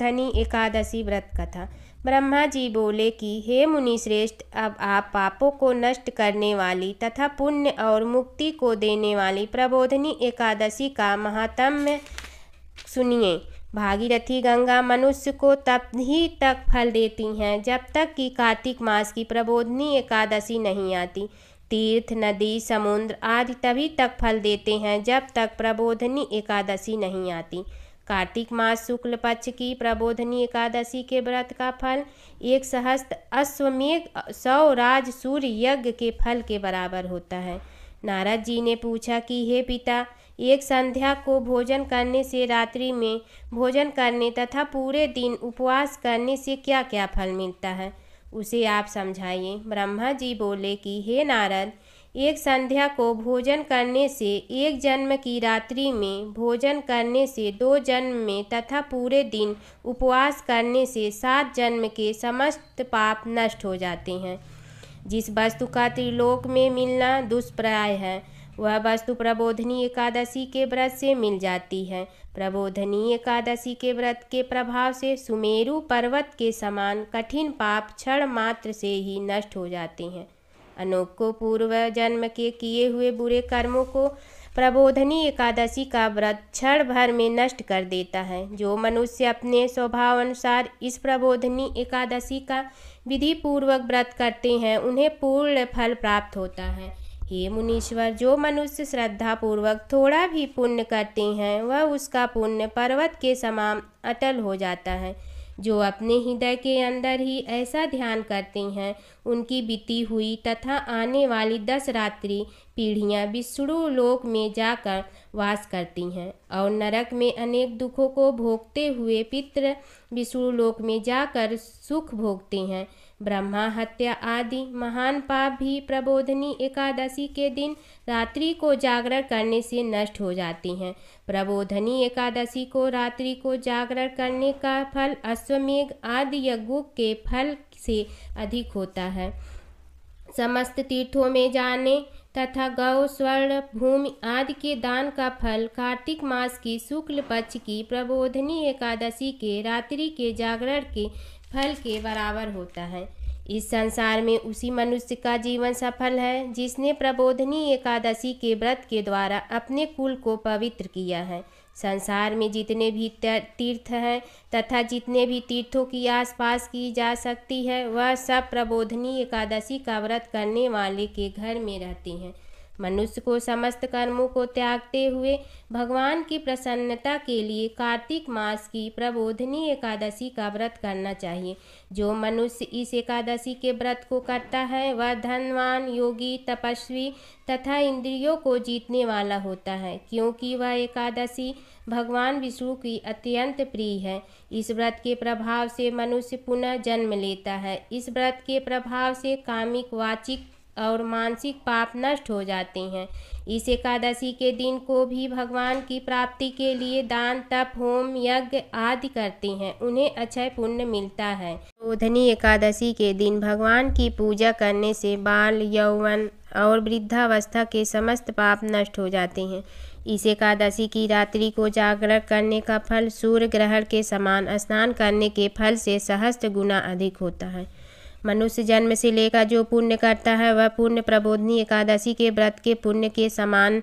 धनी एकादशी व्रत कथा ब्रह्मा जी बोले कि हे मुनि श्रेष्ठ अब आप पापों को नष्ट करने वाली तथा पुण्य और मुक्ति को देने वाली प्रबोधनी एकादशी का महात्म्य सुनिए भागीरथी गंगा मनुष्य को तब ही तक फल देती हैं जब तक कि कार्तिक मास की प्रबोधनी एकादशी नहीं आती तीर्थ नदी समुद्र आदि तभी तक फल देते हैं जब तक प्रबोधनी एकादशी नहीं आती कार्तिक मास शुक्ल पक्ष की प्रबोधनी एकादशी के व्रत का फल एक सहस्त्र अश्वमेघ सौ राज सूर्य यज्ञ के फल के बराबर होता है नारद जी ने पूछा कि हे पिता एक संध्या को भोजन करने से रात्रि में भोजन करने तथा पूरे दिन उपवास करने से क्या क्या फल मिलता है उसे आप समझाइए ब्रह्मा जी बोले कि हे नारद एक संध्या को भोजन करने से एक जन्म की रात्रि में भोजन करने से दो जन्म में तथा पूरे दिन उपवास करने से सात जन्म के समस्त पाप नष्ट हो जाते हैं जिस वस्तु का त्रिलोक में मिलना दुष्प्राय है वह वस्तु प्रबोधनी एकादशी के व्रत से मिल जाती है प्रबोधनी एकादशी के व्रत के प्रभाव से सुमेरु पर्वत के समान कठिन पाप क्षण मात्र से ही नष्ट हो जाते हैं अनोख को पूर्व जन्म के किए हुए बुरे कर्मों को प्रबोधनी एकादशी का व्रत क्षण भर में नष्ट कर देता है जो मनुष्य अपने स्वभाव अनुसार इस प्रबोधनी एकादशी का विधि पूर्वक व्रत करते हैं उन्हें पूर्ण फल प्राप्त होता है हे मुनीश्वर जो मनुष्य श्रद्धा पूर्वक थोड़ा भी पुण्य करते हैं वह उसका पुण्य पर्वत के समान अटल हो जाता है जो अपने हृदय के अंदर ही ऐसा ध्यान करते हैं उनकी बीती हुई तथा आने वाली दस रात्रि पीढ़ियां विष्णु लोक में जाकर वास करती हैं और नरक में अनेक दुखों को भोगते हुए पितृ विष्णु लोक में जाकर सुख भोगते हैं ब्रह्मा हत्या आदि महान पाप भी प्रबोधनी एकादशी के दिन रात्रि को जागरण करने से नष्ट हो जाती हैं प्रबोधनी एकादशी को रात्रि को जागरण करने का फल अश्वमेघ आदि यज्ञों के फल से अधिक होता है समस्त तीर्थों में जाने तथा गौ स्वर्ण भूमि आदि के दान का फल कार्तिक मास की शुक्ल पक्ष की प्रबोधनी एकादशी के रात्रि के जागरण के फल के बराबर होता है इस संसार में उसी मनुष्य का जीवन सफल है जिसने प्रबोधनी एकादशी के व्रत के द्वारा अपने कुल को पवित्र किया है संसार में जितने भी तीर्थ हैं तथा जितने भी तीर्थों की आसपास की जा सकती है वह सब प्रबोधनी एकादशी का व्रत करने वाले के घर में रहते हैं मनुष्य को समस्त कर्मों को त्यागते हुए भगवान की प्रसन्नता के लिए कार्तिक मास की प्रबोधनी एकादशी का व्रत करना चाहिए जो मनुष्य इस एकादशी के व्रत को करता है वह धनवान योगी तपस्वी तथा इंद्रियों को जीतने वाला होता है क्योंकि वह एकादशी भगवान विष्णु की अत्यंत प्रिय है इस व्रत के प्रभाव से मनुष्य पुनः जन्म लेता है इस व्रत के प्रभाव से कामिक वाचिक और मानसिक पाप नष्ट हो जाते हैं इस एकादशी के दिन को भी भगवान की प्राप्ति के लिए दान तप होम यज्ञ आदि करते हैं उन्हें अक्षय पुण्य मिलता है बोधनी एकादशी के दिन भगवान की पूजा करने से बाल यौवन और वृद्धावस्था के समस्त पाप नष्ट हो जाते हैं इस एकादशी की रात्रि को जागरण करने का फल सूर्य ग्रहण के समान स्नान करने के फल से सहस्त्र गुना अधिक होता है मनुष्य जन्म से लेकर जो पुण्य करता है वह पुण्य प्रबोधनी एकादशी के व्रत के पुण्य के समान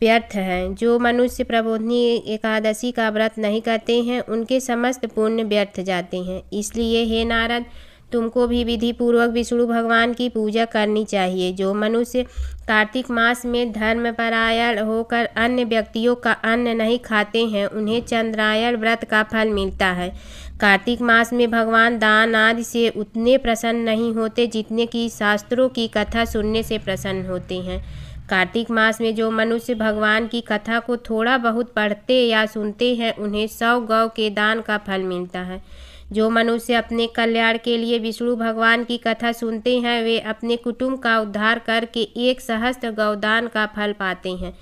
व्यर्थ हैं जो मनुष्य प्रबोधनी एकादशी का व्रत नहीं करते हैं उनके समस्त पुण्य व्यर्थ जाते हैं इसलिए हे नारद तुमको भी विधि पूर्वक विष्णु भगवान की पूजा करनी चाहिए जो मनुष्य कार्तिक मास में धर्मपरायण होकर अन्य व्यक्तियों का अन्न नहीं खाते हैं उन्हें चंद्रायण व्रत का फल मिलता है कार्तिक मास में भगवान दान आदि से उतने प्रसन्न नहीं होते जितने कि शास्त्रों की कथा सुनने से प्रसन्न होते हैं कार्तिक मास में जो मनुष्य भगवान की कथा को थोड़ा बहुत पढ़ते या सुनते हैं उन्हें सौ गौ के दान का फल मिलता है जो मनुष्य अपने कल्याण के लिए विष्णु भगवान की कथा सुनते हैं वे अपने कुटुंब का उद्धार करके एक सहस्त्र गौदान का फल पाते हैं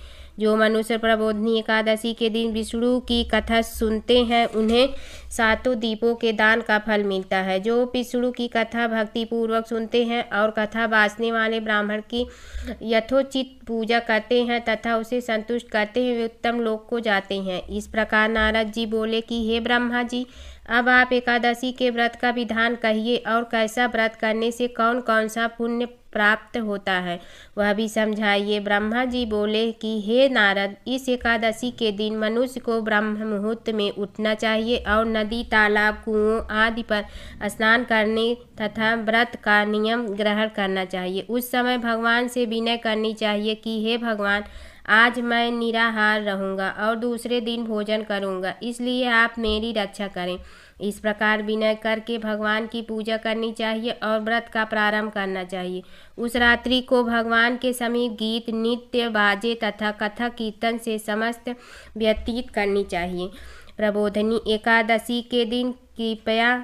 जो मनुष्य प्रबोधनी एकादशी के दिन विष्णु की कथा सुनते हैं उन्हें सातों दीपों के दान का फल मिलता है जो विष्णु की कथा भक्तिपूर्वक सुनते हैं और कथा बासने वाले ब्राह्मण की यथोचित पूजा करते हैं तथा उसे संतुष्ट करते हुए उत्तम लोक को जाते हैं इस प्रकार नारद जी बोले कि हे ब्रह्मा जी अब आप एकादशी के व्रत का विधान कहिए और कैसा व्रत करने से कौन कौन सा पुण्य प्राप्त होता है वह भी समझाइए ब्रह्मा जी बोले कि हे नारद इस एकादशी के दिन मनुष्य को ब्रह्म मुहूर्त में उठना चाहिए और नदी तालाब कुओं आदि पर स्नान करने तथा व्रत का नियम ग्रहण करना चाहिए उस समय भगवान से विनय करनी चाहिए कि हे भगवान आज मैं निराहार रहूँगा और दूसरे दिन भोजन करूँगा इसलिए आप मेरी रक्षा करें इस प्रकार विनय करके भगवान की पूजा करनी चाहिए और व्रत का प्रारंभ करना चाहिए उस रात्रि को भगवान के समीप गीत नृत्य बाजे तथा कथा कीर्तन से समस्त व्यतीत करनी चाहिए प्रबोधनी एकादशी के दिन कृपया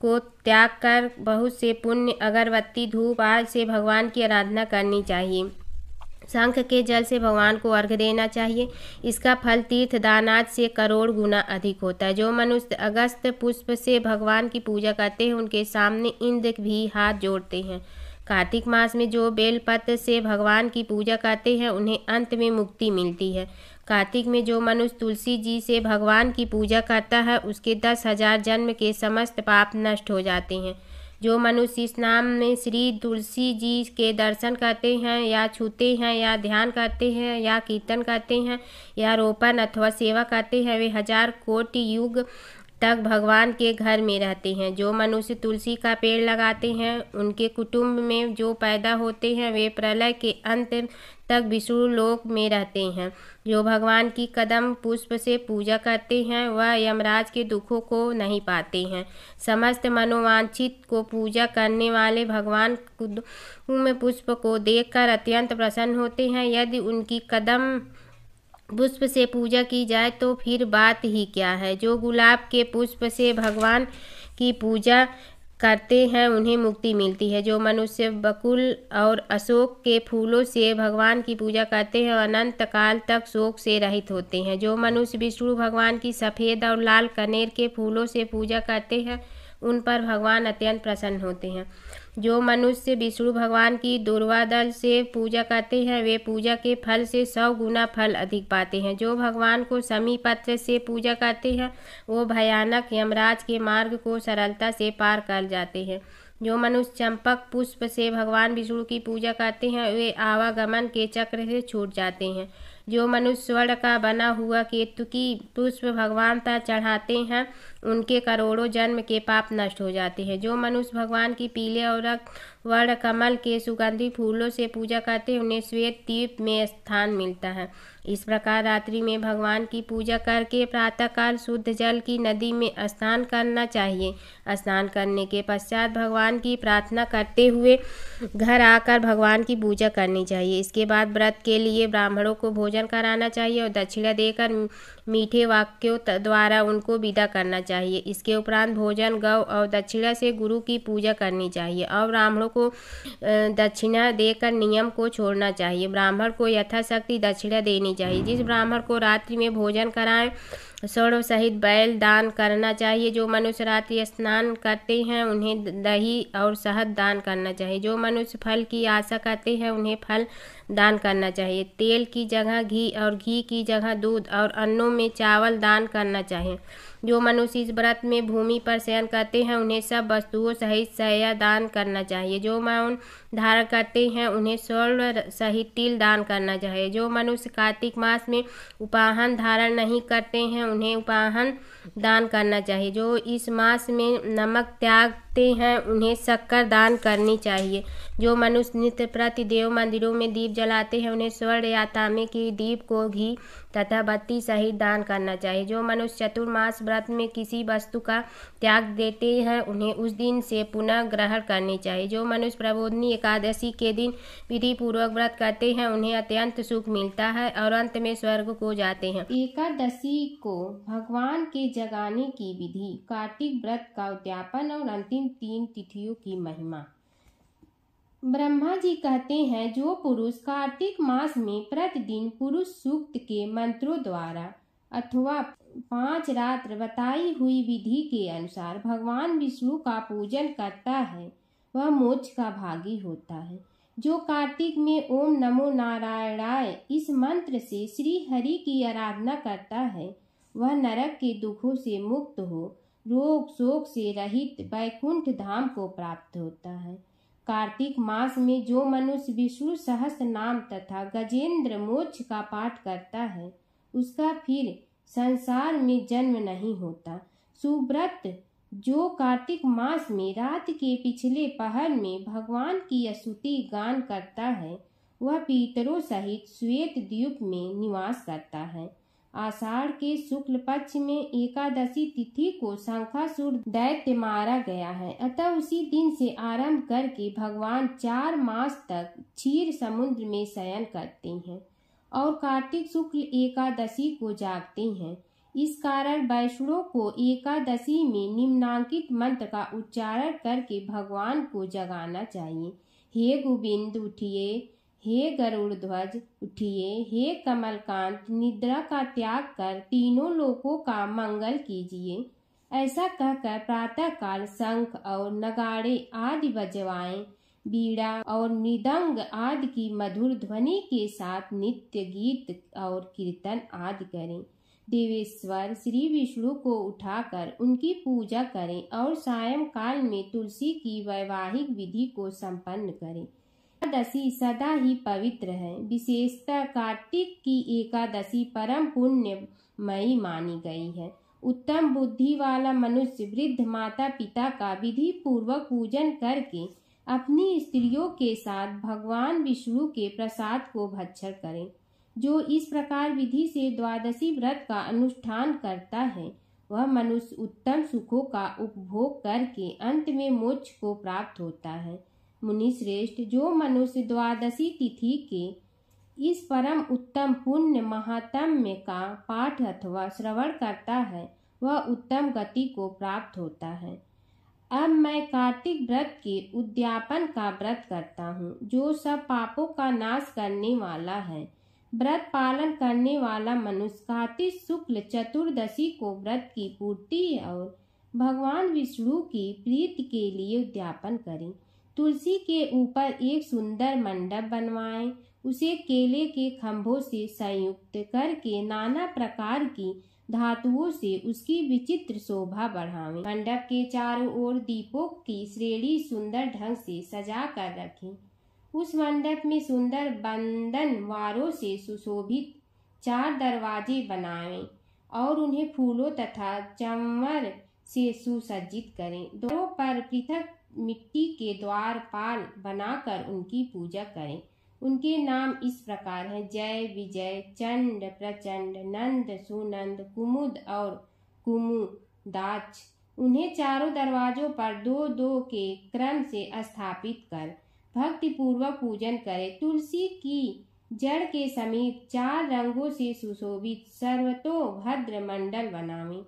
को त्याग कर बहुत से पुण्य अगरबत्ती धूप आज से भगवान की आराधना करनी चाहिए शंख के जल से भगवान को अर्घ देना चाहिए इसका फल तीर्थ दानाद से करोड़ गुना अधिक होता है जो मनुष्य अगस्त पुष्प से भगवान की पूजा करते हैं उनके सामने इंद्र भी हाथ जोड़ते हैं कार्तिक मास में जो बेलपत्र से भगवान की पूजा करते हैं उन्हें अंत में मुक्ति मिलती है कार्तिक में जो मनुष्य तुलसी जी से भगवान की पूजा करता है उसके दस हजार जन्म के समस्त पाप नष्ट हो जाते हैं जो मनुष्य इस नाम में श्री तुलसी जी के दर्शन करते हैं या छूते हैं या ध्यान करते हैं या कीर्तन करते हैं या रोपण अथवा सेवा करते हैं वे हजार कोटि युग तक भगवान के घर में रहते हैं जो मनुष्य तुलसी का पेड़ लगाते हैं उनके कुटुंब में जो पैदा होते हैं वे प्रलय के अंत तक विष्णु लोक में रहते हैं जो भगवान की कदम पुष्प से पूजा करते हैं वह यमराज के दुखों को नहीं पाते हैं समस्त मनोवांछित को पूजा करने वाले भगवान में पुष्प को देखकर अत्यंत प्रसन्न होते हैं यदि उनकी कदम पुष्प से पूजा की जाए तो फिर बात ही क्या है जो गुलाब के पुष्प से भगवान की पूजा करते हैं उन्हें मुक्ति मिलती है जो मनुष्य बकुल और अशोक के फूलों से भगवान की पूजा करते हैं अनंत काल तक शोक से रहित होते हैं जो मनुष्य विष्णु भगवान की सफ़ेद और लाल कनेर के फूलों से पूजा करते हैं उन पर भगवान अत्यंत प्रसन्न होते हैं जो मनुष्य विष्णु भगवान की दुर्वादल से पूजा करते हैं वे पूजा के फल से सौ गुना फल अधिक पाते हैं जो भगवान को समी पत्र से पूजा करते हैं वो भयानक यमराज के मार्ग को सरलता से पार कर जाते हैं जो मनुष्य चंपक पुष्प से भगवान विष्णु की पूजा करते हैं वे आवागमन के चक्र से छूट जाते हैं जो मनुष्य स्वर्ण का बना हुआ केतु की पुष्प भगवान तक चढ़ाते हैं उनके करोड़ों जन्म के पाप नष्ट हो जाते हैं जो मनुष्य भगवान की पीले और वर्ण कमल के सुगंधी फूलों से पूजा करते हैं उन्हें श्वेत द्वीप में स्थान मिलता है इस प्रकार रात्रि में भगवान की पूजा करके प्रातःकाल शुद्ध जल की नदी में स्नान करना चाहिए स्नान करने के पश्चात भगवान की प्रार्थना करते हुए घर आकर भगवान की पूजा करनी चाहिए इसके बाद व्रत के लिए ब्राह्मणों को भोजन कराना चाहिए और दक्षिणा देकर मीठे वाक्यों द्वारा उनको विदा करना चाहिए इसके उपरांत भोजन गौ और दक्षिणा से गुरु की पूजा करनी चाहिए और ब्राह्मणों को दक्षिणा देकर नियम को छोड़ना चाहिए ब्राह्मण को यथाशक्ति दक्षिणा देनी चाहिए जिस ब्राह्मण को रात्रि में भोजन कराएं स्वर्ण सहित बैल दान करना चाहिए जो मनुष्य रात्रि स्नान करते हैं उन्हें दही और शहद दान करना चाहिए जो मनुष्य फल की आशा करते हैं उन्हें फल दान करना चाहिए तेल की जगह घी और घी की जगह दूध और अन्नों में चावल दान करना चाहिए जो मनुष्य इस व्रत में भूमि पर शयन करते हैं उन्हें सब वस्तुओं सहित सया दान करना चाहिए जो मौन धारण करते हैं उन्हें स्वर्ण सहित तिल दान करना चाहिए जो मनुष्य कार्तिक मास में उपाहन धारण नहीं करते हैं उन्हें उपाहन दान करना चाहिए जो इस मास में नमक त्याग सकते हैं उन्हें शक्कर दान करनी चाहिए जो मनुष्य नित्य प्रति देव मंदिरों में दीप जलाते हैं उन्हें स्वर्ण या तामे की दीप को घी तथा बत्ती सहित दान करना चाहिए जो मनुष्य चतुर्मास व्रत में किसी वस्तु का त्याग देते हैं उन्हें उस दिन से पुनः ग्रहण करनी चाहिए जो मनुष्य प्रबोधनी एकादशी के दिन विधि पूर्वक व्रत करते हैं उन्हें अत्यंत सुख मिलता है और अंत में स्वर्ग को जाते हैं एकादशी को भगवान के जगाने की विधि कार्तिक व्रत का उद्यापन और अंतिम इन तीन तिथियों की महिमा ब्रह्मा जी कहते हैं जो पुरुष कार्तिक मास में प्रतिदिन पुरुष सूक्त के मंत्रों द्वारा अथवा पांच रात्र बताई हुई विधि के अनुसार भगवान विष्णु का पूजन करता है वह मोक्ष का भागी होता है जो कार्तिक में ओम नमो नारायणाय इस मंत्र से श्री हरि की आराधना करता है वह नरक के दुखों से मुक्त हो रोग शोक से रहित वैकुंठ धाम को प्राप्त होता है कार्तिक मास में जो मनुष्य विष्णु सहस्र नाम तथा गजेंद्र मोक्ष का पाठ करता है उसका फिर संसार में जन्म नहीं होता सुव्रत जो कार्तिक मास में रात के पिछले पहर में भगवान की स्तुति गान करता है वह पीतरों सहित श्वेत द्वीप में निवास करता है आषाढ़ के शुक्ल पक्ष में एकादशी तिथि को शंखासुर दैत्य मारा गया है अतः उसी दिन से आरंभ करके भगवान चार मास तक क्षीर समुद्र में शयन करते हैं और कार्तिक शुक्ल एकादशी को जागते हैं इस कारण वैष्णव को एकादशी में निम्नांकित मंत्र का उच्चारण करके भगवान को जगाना चाहिए हे गोविंद उठिए हे गरुड़ ध्वज उठिए हे कमलकांत निद्रा का त्याग कर तीनों लोकों का मंगल कीजिए ऐसा कहकर प्रातःकाल शंख और नगाड़े आदि बजवाएं बीड़ा और मृदंग आदि की मधुर ध्वनि के साथ नित्य गीत और कीर्तन आदि करें देवेश्वर श्री विष्णु को उठाकर उनकी पूजा करें और सायंकाल में तुलसी की वैवाहिक विधि को संपन्न करें एकादशी सदा ही पवित्र है विशेषतः कार्तिक की एकादशी परम पुण्यमयी मानी गई है उत्तम बुद्धि वाला मनुष्य वृद्ध माता पिता का विधि पूर्वक पूजन करके अपनी स्त्रियों के साथ भगवान विष्णु के प्रसाद को भक्षण करें जो इस प्रकार विधि से द्वादशी व्रत का अनुष्ठान करता है वह मनुष्य उत्तम सुखों का उपभोग करके अंत में मोक्ष को प्राप्त होता है मुनिश्रेष्ठ जो मनुष्य द्वादशी तिथि के इस परम उत्तम पुण्य महात्म्य का पाठ अथवा श्रवण करता है वह उत्तम गति को प्राप्त होता है अब मैं कार्तिक व्रत के उद्यापन का व्रत करता हूँ जो सब पापों का नाश करने वाला है व्रत पालन करने वाला मनुष्य कार्तिक शुक्ल चतुर्दशी को व्रत की पूर्ति और भगवान विष्णु की प्रीति के लिए उद्यापन करें तुलसी के ऊपर एक सुंदर मंडप बनवाए उसे केले के खंभों से संयुक्त करके नाना प्रकार की धातुओं से उसकी विचित्र शोभा बढ़ावें मंडप के चारों ओर दीपों की श्रेणी सुंदर ढंग से सजा कर रखे उस मंडप में सुंदर बंधन वारों से सुशोभित चार दरवाजे बनाए और उन्हें फूलों तथा चमर से सुसज्जित करें दो पर पृथक मिट्टी के द्वार पाल बनाकर उनकी पूजा करें उनके नाम इस प्रकार हैं जय विजय चंड प्रचंड नंद सुनंद कुमुद और कुमुदाच उन्हें चारों दरवाजों पर दो दो के क्रम से स्थापित कर भक्तिपूर्वक पूजन करें तुलसी की जड़ के समीप चार रंगों से सुशोभित सर्वतोभद्र मंडल बनावें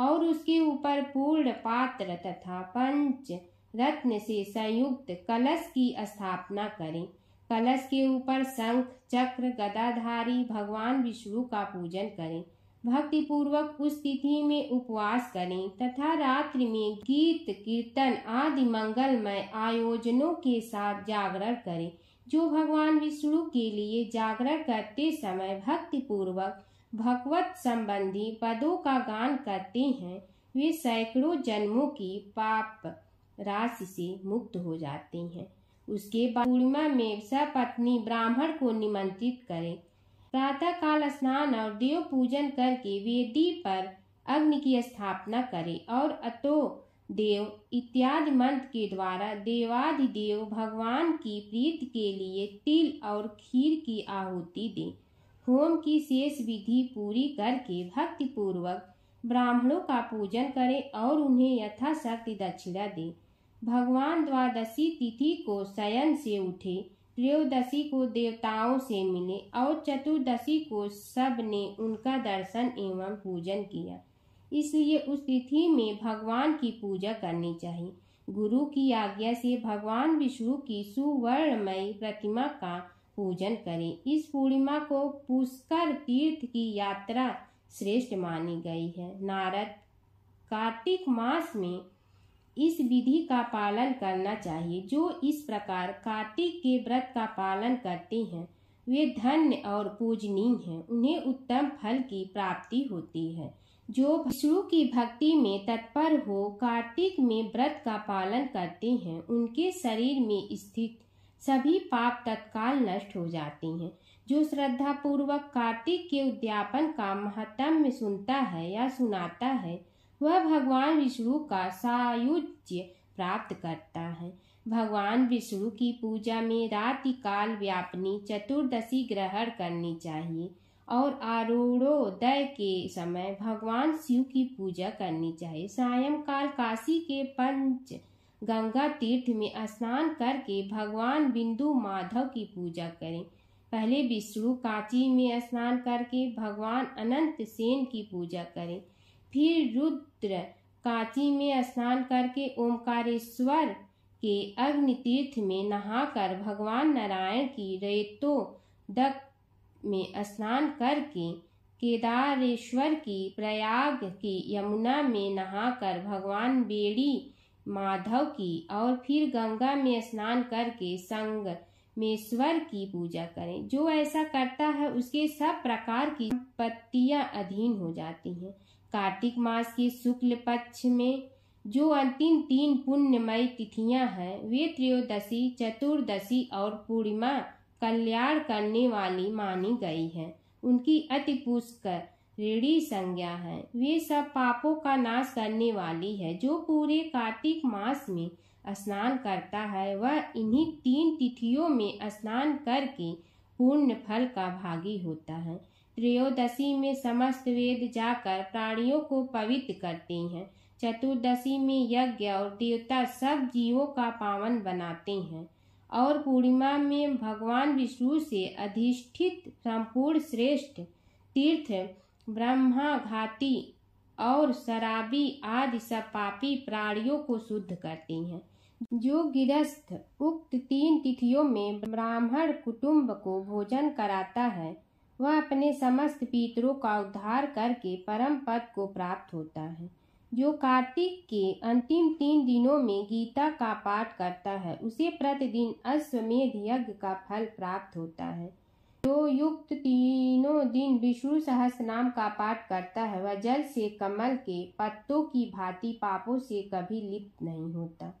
और उसके ऊपर पूर्ण पात्र तथा पंच रत्न से संयुक्त कलश की स्थापना करें कलश के ऊपर शंख चक्र गदाधारी भगवान विष्णु का पूजन करें भक्तिपूर्वक उस तिथि में उपवास करें तथा रात्रि में गीत कीर्तन आदि मंगलमय आयोजनों के साथ जागरण करें जो भगवान विष्णु के लिए जागरण करते समय भक्तिपूर्वक भगवत संबंधी पदों का गान करते हैं वे सैकड़ों जन्मों की पाप राशि से मुक्त हो जाते हैं उसके बाद पूर्णिमा में सपत्नी ब्राह्मण को निमंत्रित करें प्रातः काल स्नान और देव पूजन करके वेदी पर अग्नि की स्थापना करें और अतो देव इत्यादि मंत्र के द्वारा देवाधिदेव भगवान की प्रीत के लिए तिल और खीर की आहुति दें होम की शेष विधि पूरी करके भक्तिपूर्वक ब्राह्मणों का पूजन करें और उन्हें यथाशक्ति दक्षिणा दें भगवान द्वादशी तिथि को शयन से उठे त्रयोदशी को देवताओं से मिले और चतुर्दशी को सब ने उनका दर्शन एवं पूजन किया इसलिए उस तिथि में भगवान की पूजा करनी चाहिए गुरु की आज्ञा से भगवान विष्णु की सुवर्णमय प्रतिमा का पूजन करें इस पूर्णिमा को पुष्कर तीर्थ की यात्रा श्रेष्ठ मानी गई है नारद कार्तिक मास में इस विधि का पालन करना चाहिए जो इस प्रकार कार्तिक के व्रत का पालन करते हैं वे धन्य और पूजनीय हैं उन्हें उत्तम फल की प्राप्ति होती है जो विष्णु की भक्ति में तत्पर हो कार्तिक में व्रत का पालन करते हैं उनके शरीर में स्थित सभी पाप तत्काल नष्ट हो जाती हैं जो श्रद्धा पूर्वक कार्तिक के उद्यापन का महात्म्य सुनता है या सुनाता है वह भगवान विष्णु का सायुज्य प्राप्त करता है भगवान विष्णु की पूजा में रात काल व्यापनी चतुर्दशी ग्रहण करनी चाहिए और आरूढ़ोदय के समय भगवान शिव की पूजा करनी चाहिए सायंकाल काशी के पंच गंगा तीर्थ में स्नान करके भगवान बिंदु माधव की पूजा करें पहले विष्णु कांची में स्नान करके भगवान अनंत सेन की पूजा करें फिर रुद्र काची में स्नान करके ओमकारेश्वर के अग्नि तीर्थ में नहाकर भगवान नारायण की रेतो दक में स्नान करके केदारेश्वर की प्रयाग की यमुना में नहाकर भगवान बेड़ी माधव की और फिर गंगा में स्नान करके संग मेश्वर की पूजा करें जो ऐसा करता है उसके सब प्रकार की पत्तियां अधीन हो जाती हैं कार्तिक मास के शुक्ल पक्ष में जो अंतिम तीन पुण्यमय तिथियां हैं वे त्रयोदशी चतुर्दशी और पूर्णिमा कल्याण करने वाली मानी गई हैं उनकी अति पुष्कर ऋणी संज्ञा है वे सब पापों का नाश करने वाली है जो पूरे कार्तिक मास में स्नान करता है वह इन्हीं तीन तिथियों में स्नान करके पूर्ण फल का भागी होता है त्रयोदशी में समस्त वेद जाकर प्राणियों को पवित्र करते हैं चतुर्दशी में यज्ञ और देवता सब जीवों का पावन बनाते हैं और पूर्णिमा में भगवान विष्णु से अधिष्ठित संपूर्ण श्रेष्ठ तीर्थ ब्रह्मा घाती और शराबी आदि सब पापी प्राणियों को शुद्ध करती हैं जो गिरस्थ उक्त तीन तिथियों में ब्राह्मण कुटुंब को भोजन कराता है वह अपने समस्त पितरों का उद्धार करके परम पद को प्राप्त होता है जो कार्तिक के अंतिम तीन दिनों में गीता का पाठ करता है उसे प्रतिदिन अश्वमेध यज्ञ का फल प्राप्त होता है जो युक्त तीनों दिन विष्णु सहस नाम का पाठ करता है वह जल से कमल के पत्तों की भांति पापों से कभी लिप्त नहीं होता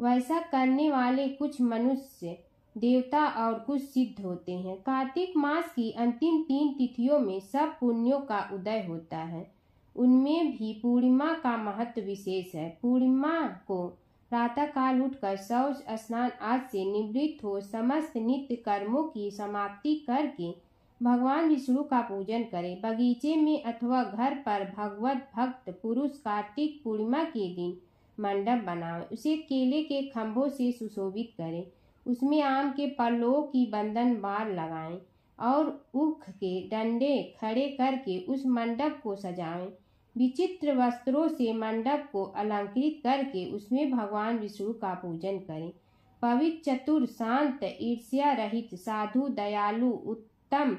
वैसा करने वाले कुछ मनुष्य देवता और कुछ सिद्ध होते हैं कार्तिक मास की अंतिम तीन तिथियों में सब पुण्यों का उदय होता है उनमें भी पूर्णिमा का महत्व विशेष है पूर्णिमा को प्रातः काल उठकर शौच स्नान आदि से निवृत्त हो समस्त नित्य कर्मों की समाप्ति करके भगवान विष्णु का पूजन करें बगीचे में अथवा घर पर भगवत भक्त पुरुष कार्तिक पूर्णिमा के दिन मंडप बनाए उसे केले के खंभों से सुशोभित करें उसमें आम के पल्लों की बंधन बार लगाएं और उख के डंडे खड़े करके उस मंडप को सजाएं विचित्र वस्त्रों से मंडप को अलंकृत करके उसमें भगवान विष्णु का पूजन करें पवित्र चतुर शांत ईर्ष्या रहित साधु दयालु उत्तम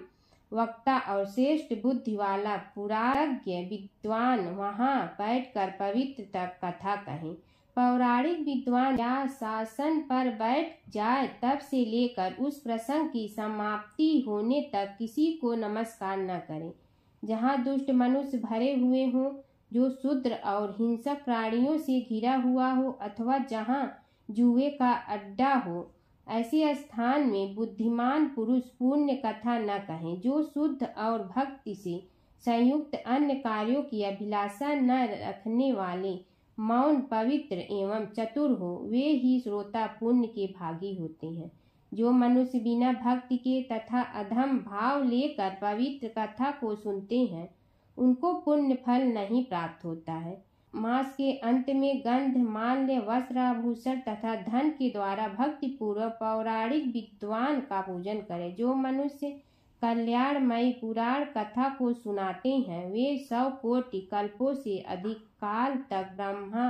वक्ता और श्रेष्ठ बुद्धि वाला पुराज्ञ विद्वान वहाँ बैठकर पवित्र तक कथा कहें पौराणिक विद्वान या शासन पर बैठ जाए तब से लेकर उस प्रसंग की समाप्ति होने तक किसी को नमस्कार न करें जहाँ दुष्ट मनुष्य भरे हुए हों जो शूद्र और हिंसक प्राणियों से घिरा हुआ हो अथवा जहाँ जुए का अड्डा हो ऐसे स्थान में बुद्धिमान पुरुष पुण्य कथा न कहें जो शुद्ध और भक्ति से संयुक्त अन्य कार्यों की अभिलाषा न रखने वाले मौन पवित्र एवं चतुर हो वे ही श्रोता पुण्य के भागी होते हैं जो मनुष्य बिना भक्ति के तथा अधम भाव लेकर पवित्र कथा को सुनते हैं उनको पुण्य फल नहीं प्राप्त होता है मास के अंत में गंध माल्य वस्त्र आभूषण तथा धन के द्वारा भक्ति पूर्वक पौराणिक विद्वान का पूजन करें जो मनुष्य कल्याणमय पुराण कथा को सुनाते हैं वे सौ कोटि कल्पों से अधिक काल तक ब्रह्मा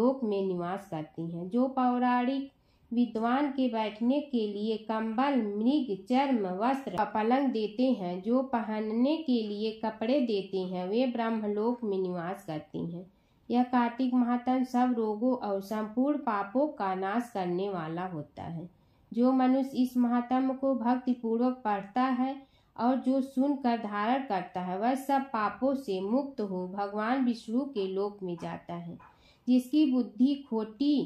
लोक में निवास करती हैं जो पौराणिक विद्वान के बैठने के लिए कंबल मृग चर्म वस्त्र पलंग देते हैं जो पहनने के लिए कपड़े देते हैं वे ब्रह्मलोक में निवास करती हैं यह कार्तिक महातन सब रोगों और संपूर्ण पापों का नाश करने वाला होता है जो मनुष्य इस महात्म को भक्तिपूर्वक पढ़ता है और जो सुनकर धारण करता है वह सब पापों से मुक्त हो भगवान विष्णु के लोक में जाता है जिसकी बुद्धि खोटी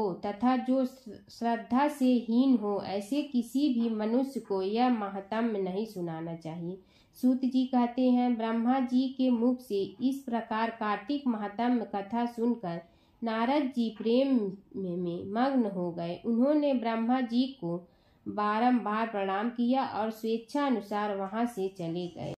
हो तथा जो श्रद्धा से हीन हो ऐसे किसी भी मनुष्य को यह महात्म्य नहीं सुनाना चाहिए सूत जी कहते हैं ब्रह्मा जी के मुख से इस प्रकार कार्तिक महात्म्य कथा सुनकर नारद जी प्रेम में मग्न हो गए उन्होंने ब्रह्मा जी को बारंबार प्रणाम किया और स्वेच्छा अनुसार वहाँ से चले गए